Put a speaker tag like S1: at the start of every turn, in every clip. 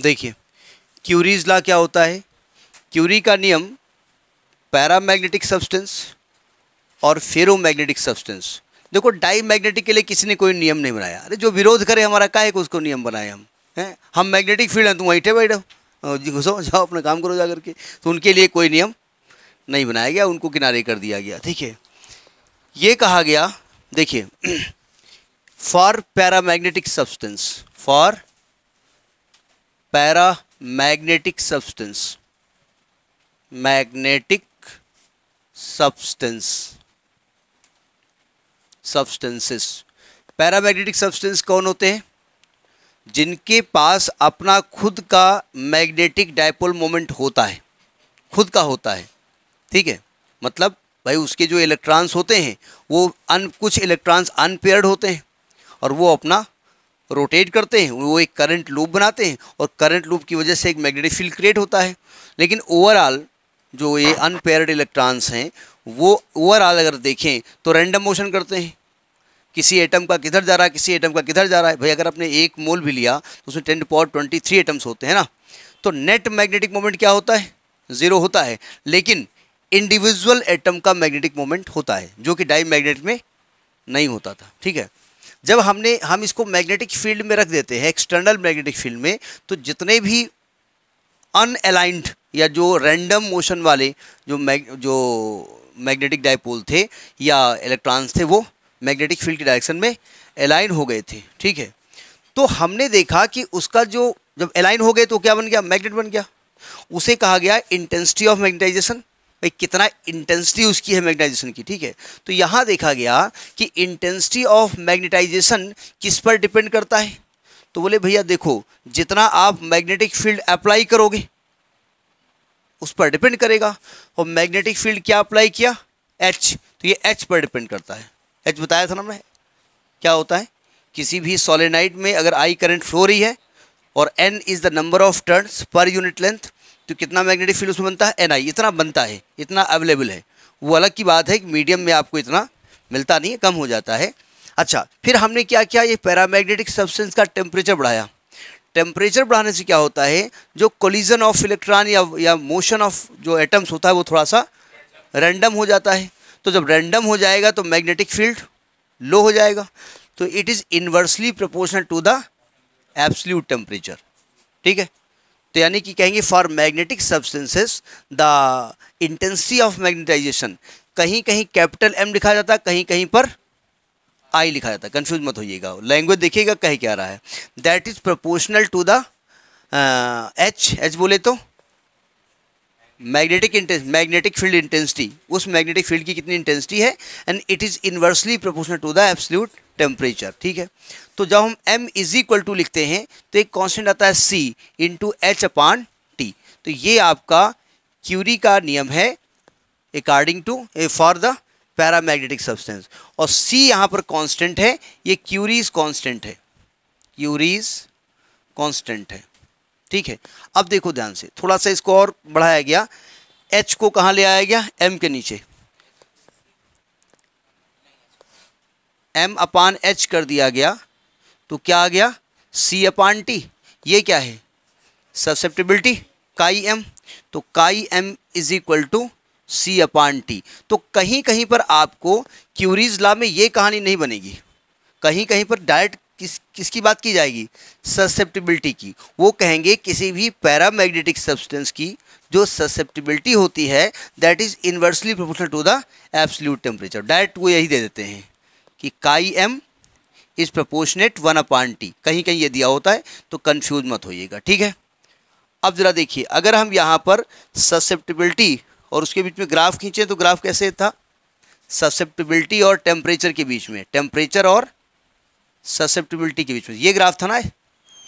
S1: देखिए क्यूरीज ला क्या होता है क्यूरी का नियम पैरामैग्नेटिक सब्सटेंस और फेरोमैग्नेटिक सब्सटेंस देखो डाई मैग्नेटिक के लिए किसी ने कोई नियम नहीं बनाया अरे जो विरोध करे हमारा काहे को उसको नियम बनाए हम हैं हम मैग्नेटिक फील्ड हैं तुम वहीं ठे बैठो घुसो जाओ अपना काम करो जा करके तो उनके लिए कोई नियम नहीं बनाया गया उनको किनारे कर दिया गया ठीक है ये कहा गया देखिए for paramagnetic substance for paramagnetic substance magnetic substance substances magnetic substance कौन होते हैं जिनके पास अपना खुद का मैग्नेटिक डायपोल मोमेंट होता है खुद का होता है ठीक है मतलब भाई उसके जो इलेक्ट्रॉन्स होते हैं वो अन कुछ इलेक्ट्रॉन्स अनपेयर्ड होते हैं और वो अपना रोटेट करते हैं वो एक करंट लूप बनाते हैं और करंट लूप की वजह से एक मैग्नेटिक फील्ड क्रिएट होता है लेकिन ओवरऑल जो ये अनपेयर्ड इलेक्ट्रॉन्स हैं वो ओवरऑल अगर देखें तो रैंडम मोशन करते हैं किसी एटम का किधर जा रहा है किसी एटम का किधर जा रहा है भाई अगर आपने एक मोल भी लिया तो उसमें ten power twenty three atoms होते हैं ना तो नेट मैग्नेटिक मोमेंट क्या होता है ज़ीरो होता है लेकिन इंडिविजुअल एटम का मैग्नेटिक मोमेंट होता है जो कि डाई मैग्नेट में नहीं होता था ठीक है जब हमने हम इसको मैग्नेटिक फील्ड में रख देते हैं एक्सटर्नल मैग्नेटिक फील्ड में तो जितने भी अनअलाइंड या जो रैंडम मोशन वाले जो मैग जो मैग्नेटिक डाइपोल थे या इलेक्ट्रॉन्स थे वो मैग्नेटिक फील्ड के डायरेक्शन में अलाइन हो गए थे ठीक है तो हमने देखा कि उसका जो जब अलाइन हो गए तो क्या बन गया मैग्नेट बन गया उसे कहा गया इंटेंसिटी ऑफ मैग्नेटाइजेशन भाई कितना इंटेंसिटी उसकी है मैग्नेटाइजेशन की ठीक है तो यहाँ देखा गया कि इंटेंसिटी ऑफ मैग्नेटाइजेशन किस पर डिपेंड करता है तो बोले भैया देखो जितना आप मैग्नेटिक फील्ड अप्लाई करोगे उस पर डिपेंड करेगा और मैग्नेटिक फील्ड क्या अप्लाई किया एच तो ये एच पर डिपेंड करता है एच बताया था ना मैं क्या होता है किसी भी सोलेनाइट में अगर आई करंट फ्लो रही है और N is the number of turns per unit length तो कितना मैग्नेटिक फील्ड उसमें बनता है एन आई इतना बनता है इतना अवेलेबल है वो अलग की बात है कि मीडियम में आपको इतना मिलता नहीं है कम हो जाता है अच्छा फिर हमने क्या किया ये पैरामैग्नेटिक सब्सटेंस का टेम्परेचर बढ़ाया टेम्परेचर बढ़ाने से क्या होता है जो कोलिजन ऑफ इलेक्ट्रॉन या या मोशन ऑफ जो एटम्स होता है वो थोड़ा सा रैंडम हो जाता है तो जब रैंडम हो जाएगा तो मैग्नेटिक फील्ड लो हो जाएगा तो it is inversely proportional to the absolute temperature ठीक है तो यानी कि कहेंगे for magnetic substances the intensity of magnetization कहीं कहीं कैपिटल एम लिखा जाता है कहीं कहीं पर आई लिखा जाता है कन्फ्यूज मत होइएगा लैंग्वेज देखिएगा कह क्या रहा है that is proportional to the H H बोले तो magnetic intense magnetic field intensity उस मैग्नेटिक फील्ड की कितनी इंटेंसिटी है and it is inversely proportional to the absolute temperature ठीक है तो जब हम m इज इक्वल टू लिखते हैं तो एक कांस्टेंट आता है c to H upon T तो ये आपका क्यूरी का नियम है according to a for the paramagnetic substance और c यहाँ पर कांस्टेंट है ये क्यूरीज कांस्टेंट है क्यूरीज कांस्टेंट है ठीक है अब देखो ध्यान से थोड़ा सा इसको और बढ़ाया गया एच को कहाँ ले आया गया एम के नीचे एम अपान एच कर दिया गया तो क्या आ गया सी अपान टी ये क्या है सब्सेप्टिबिलिटी काई एम तो chi M is equal to C upon T तो कहीं कहीं पर आपको क्यूरीज ला में ये कहानी नहीं बनेगी कहीं कहीं पर डायरेक्ट किस किसकी बात की जाएगी ससेप्टिबिलिटी की वो कहेंगे किसी भी पैरामैग्नेटिक सब्सटेंस की जो ससेप्टिबिलिटी होती है that is inversely proportional to the absolute temperature direct वो यही दे देते हैं कि chi M is proportionate one upon T कहीं कहीं ये दिया होता है तो कन्फ्यूज मत होइएगा ठीक है अब ज़रा देखिए अगर हम यहाँ पर ससेप्टिबिलिटी और उसके बीच में ग्राफ खींचे तो ग्राफ कैसे था ससेप्टिबिलिटी और टेम्परेचर के बीच में टेम्परेचर और ससेप्टिबिलिटी के बीच में ये ग्राफ था ना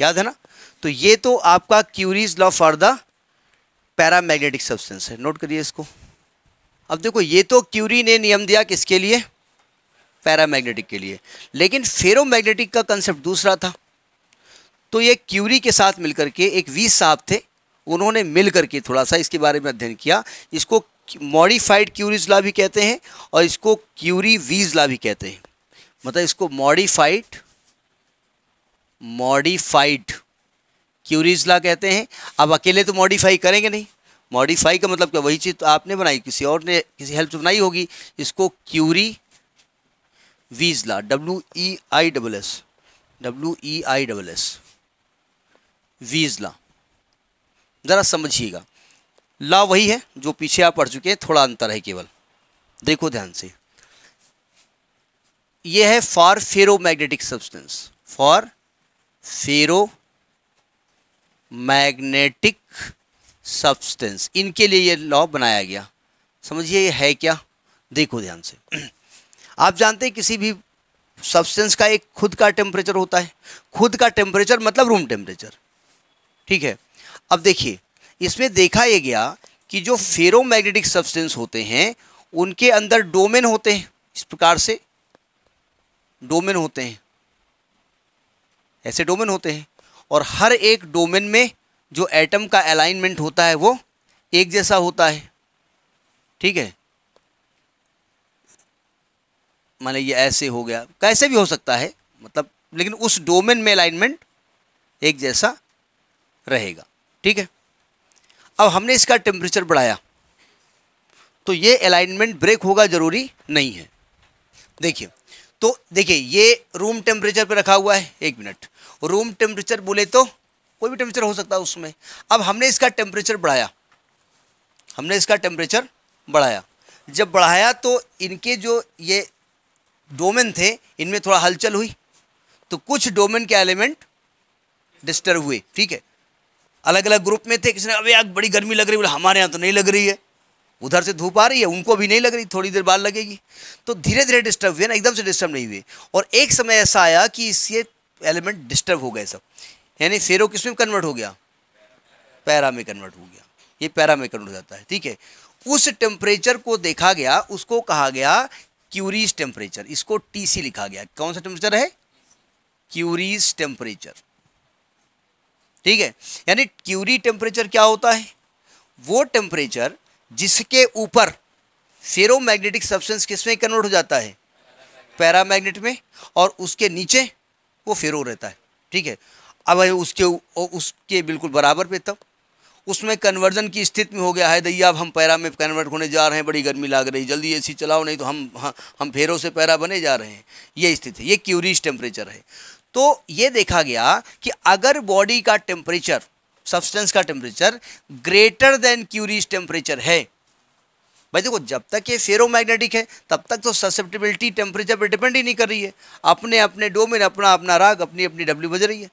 S1: याद है ना तो ये तो आपका Curie's law for the paramagnetic substance है नोट करिए इसको अब देखो ये तो क्यूरी ने नियम दिया किसके लिए पैरामैग्नेटिक के लिए लेकिन फेरोमैग्नेटिक का कंसेप्ट दूसरा था तो ये क्यूरी के साथ मिलकर के एक वी साहब थे उन्होंने मिल करके थोड़ा सा इसके बारे में अध्ययन किया इसको मॉडिफाइड क्यूरीज ला भी कहते हैं और इसको क्यूरी वीज ला भी कहते हैं मतलब इसको मॉडिफाइड मॉडिफाइड क्यूरीज ला कहते हैं अब अकेले तो मॉडिफाई करेंगे नहीं मॉडिफाई का मतलब क्या वही चीज़ तो आपने बनाई किसी और ने किसी हेल्प से बनाई होगी इसको Curie Weiss law W E I double S W E I double S Weiss law ज़रा समझिएगा ला वही है जो पीछे आप पढ़ चुके हैं थोड़ा अंतर है केवल देखो ध्यान से यह है for ferromagnetic substance for ferromagnetic substance इनके लिए ये लॉ बनाया गया समझिए यह है क्या देखो ध्यान से आप जानते हैं किसी भी सब्सटेंस का एक खुद का टेम्परेचर होता है खुद का टेम्परेचर मतलब रूम टेम्परेचर ठीक है अब देखिए इसमें देखा यह गया कि जो फेरोमैग्नेटिक सब्सटेंस होते हैं उनके अंदर डोमेन होते हैं इस प्रकार से डोमेन होते हैं ऐसे डोमेन होते हैं और हर एक डोमेन में जो एटम का अलाइनमेंट होता है वो एक जैसा होता है ठीक है मान ये ऐसे हो गया कैसे भी हो सकता है मतलब लेकिन उस डोमेन में अलाइनमेंट एक जैसा रहेगा ठीक है अब हमने इसका टेम्परेचर बढ़ाया तो ये अलाइनमेंट ब्रेक होगा ज़रूरी नहीं है देखिए तो देखिए ये रूम टेम्परेचर पर रखा हुआ है एक मिनट रूम टेम्परेचर बोले तो कोई भी टेम्परेचर हो सकता है उसमें अब हमने इसका टेम्परेचर बढ़ाया हमने इसका टेम्परेचर बढ़ाया जब बढ़ाया तो इनके जो ये डोमेन थे इनमें थोड़ा हलचल हुई तो कुछ डोमेन के एलिमेंट डिस्टर्ब हुए ठीक है अलग अलग ग्रुप में थे किसी ने अबे यार बड़ी गर्मी लग रही बोले हमारे यहाँ तो नहीं लग रही है उधर से धूप आ रही है उनको भी नहीं लग रही थोड़ी देर बाद लगेगी तो धीरे धीरे डिस्टर्ब हुए ना एकदम से डिस्टर्ब नहीं हुए और एक समय ऐसा आया कि इससे एलिमेंट डिस्टर्ब हो गए सब यानी फेरो किस में कन्वर्ट हो गया पैरा में कन्वर्ट हो गया ये पैरा में कन्वर्ट हो जाता है ठीक है उस टेम्परेचर को देखा गया उसको कहा गया क्यूरीज टेम्परेचर इसको टीसी लिखा गया कौन सा टेम्परेचर है क्यूरीज टेम्परेचर ठीक है यानी क्यूरी टेम्परेचर क्या होता है वो टेम्परेचर जिसके ऊपर फेरोमैग्नेटिक सब्सटेंस किसमें कन्वर्ट हो जाता है पैरामैग्नेट में और उसके नीचे वो फेरो रहता है ठीक है अब उसके उसके बिल्कुल बराबर पे तब उसमें कन्वर्जन की स्थिति में हो गया है दैया अब हम पैरा में कन्वर्ट होने जा रहे हैं बड़ी गर्मी लग रही जल्दी एसी चलाओ नहीं तो हम हाँ, हम फेरों से पैरा बने जा रहे हैं ये स्थिति है ये क्यूरीज टेम्परेचर है तो ये देखा गया कि अगर बॉडी का टेम्परेचर सब्सटेंस का temperature greater than Curie's temperature है भाई देखो जब तक ये फेरोमैग्नेटिक है तब तक तो ससेप्टेबिलिटी टेम्परेचर पर डिपेंड ही नहीं कर रही है अपने अपने डोमेन अपना अपना राग अपनी अपनी डब्ल्यू बज रही है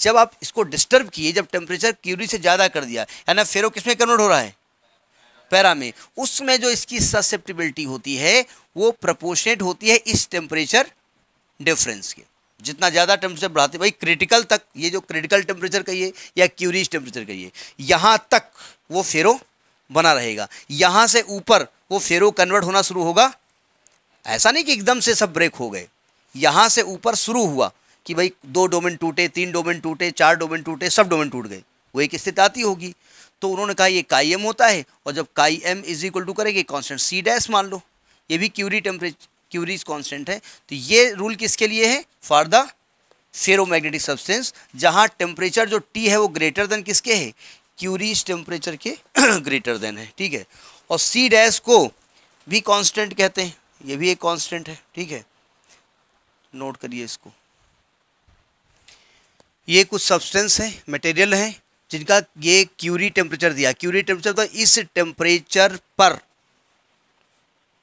S1: जब आप इसको डिस्टर्ब किए जब टेम्परेचर क्यूरी से ज़्यादा कर दिया यानी फेरो किस में कन्वर्ट हो रहा है पैरा में उसमें जो इसकी ससेप्टिबिलिटी होती है वो प्रपोर्शनेट होती है इस टेम्परेचर डिफरेंस के जितना ज़्यादा टेम्परेचर बढ़ाते भाई क्रिटिकल तक ये जो क्रिटिकल टेम्परेचर कहिए या क्यूरीज टेम्परेचर कहिए यहाँ तक वो फेरो बना रहेगा यहाँ से ऊपर वो फेरो कन्वर्ट होना शुरू होगा ऐसा नहीं कि एकदम से सब ब्रेक हो गए यहाँ से ऊपर शुरू हुआ कि भाई दो डोमेन टूटे तीन डोमेन टूटे चार डोमेन टूटे सब डोमेन टूट गए वो एक स्थिति आती होगी तो उन्होंने कहा ये काई एम होता है और जब chi M is equal to करेंगे कॉन्स्टेंट सी डैश मान लो ये भी क्यूरी टेम्परेचर क्यूरीज कॉन्स्टेंट है तो ये रूल किसके लिए है फॉर द फेरोमैग्नेटिक सब्सटेंस जहाँ टेम्परेचर जो टी है वो ग्रेटर देन किसके है क्यूरीज टेम्परेचर के ग्रेटर देन है ठीक है और सी डैश को भी कॉन्स्टेंट कहते हैं ये भी एक कॉन्स्टेंट है ठीक है नोट करिए इसको ये कुछ सब्सटेंस हैं मटेरियल हैं जिनका ये क्यूरी टेम्परेचर दिया क्यूरी टेम्परेचर तो इस टेम्परेचर पर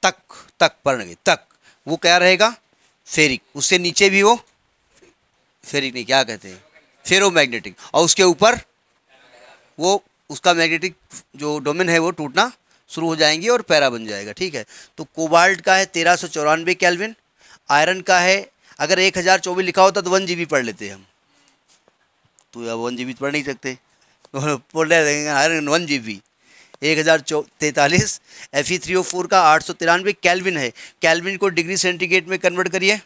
S1: तक तक पर तक वो क्या रहेगा फेरिक उससे नीचे भी वो फेरिक नहीं क्या कहते हैं फेरो मैग्नेटिक और उसके ऊपर वो उसका मैग्नेटिक जो डोमेन है वो टूटना शुरू हो जाएंगे और पैरा बन जाएगा ठीक है तो कोबाल्ट का है तेरह सौ चौरानवे कैलविन आयरन का है अगर एक हज़ार चौबीस लिखा होता तो वन जी पढ़ लेते हम तो अब वन जी तो पढ़ नहीं सकते पढ़ने लगेंगे हर वन जी बी एक हज़ार चौ तैंतालीस F E three O four का आठ सौ तिरानवे कैलविन है कैलविन को डिग्री सेंटीग्रेड में कन्वर्ट करिए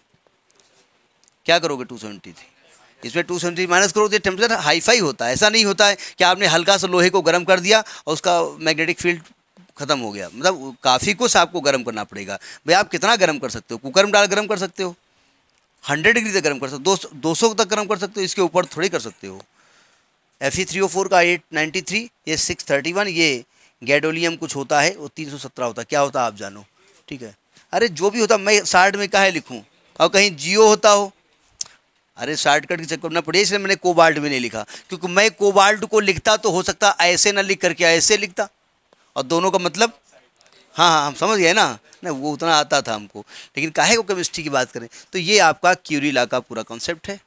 S1: क्या करोगे टू सेवेंटी थ्री इसमें टू सेवेंटी माइनस करो तो टेम्परेचर हाईफाई होता है ऐसा नहीं होता है कि आपने हल्का सा लोहे को गर्म कर दिया और उसका मैग्नेटिक फील्ड ख़त्म हो गया मतलब काफ़ी कुछ आपको गर्म करना पड़ेगा भाई आप कितना गर्म कर सकते हो कुकर में डाल गर्म कर सकते हो हंड्रेड डिग्री तक गर्म कर सकते हो दो सौ तक गर्म कर सकते हो इसके ऊपर थोड़ी कर सकते हो F E three O four का एट नाइन्टी थ्री ये सिक्स थर्टी वन ये गैडोलियम कुछ होता है वो तीन सौ सत्रह होता क्या होता आप जानो ठीक है अरे जो भी होता मैं शार्ट में कहा लिखूँ और कहीं जियो होता हो अरे कट के चक्कर ना पड़े इसलिए मैंने कोबाल्ट में नहीं लिखा क्योंकि मैं कोबाल्ट को लिखता तो हो सकता ऐसे ना लिख करके ऐसे लिखता और दोनों का मतलब हाँ हाँ हम समझ गए ना नहीं वो उतना आता था हमको लेकिन काहे को केमिस्ट्री की बात करें तो ये आपका क्यूरीला का पूरा कॉन्सेप्ट है